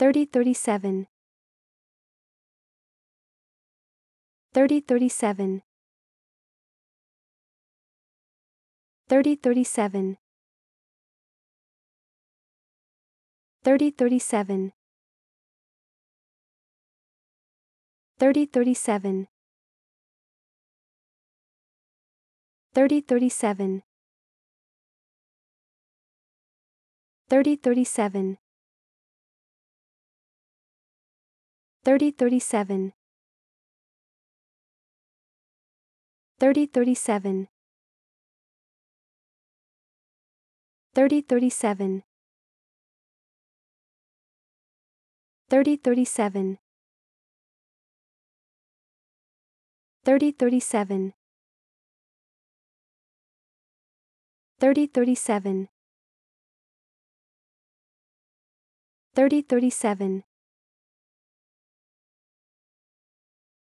3037 3037 3037 3037 3037 3037 3037 3037 3037 3037 3037 3037 3037 3037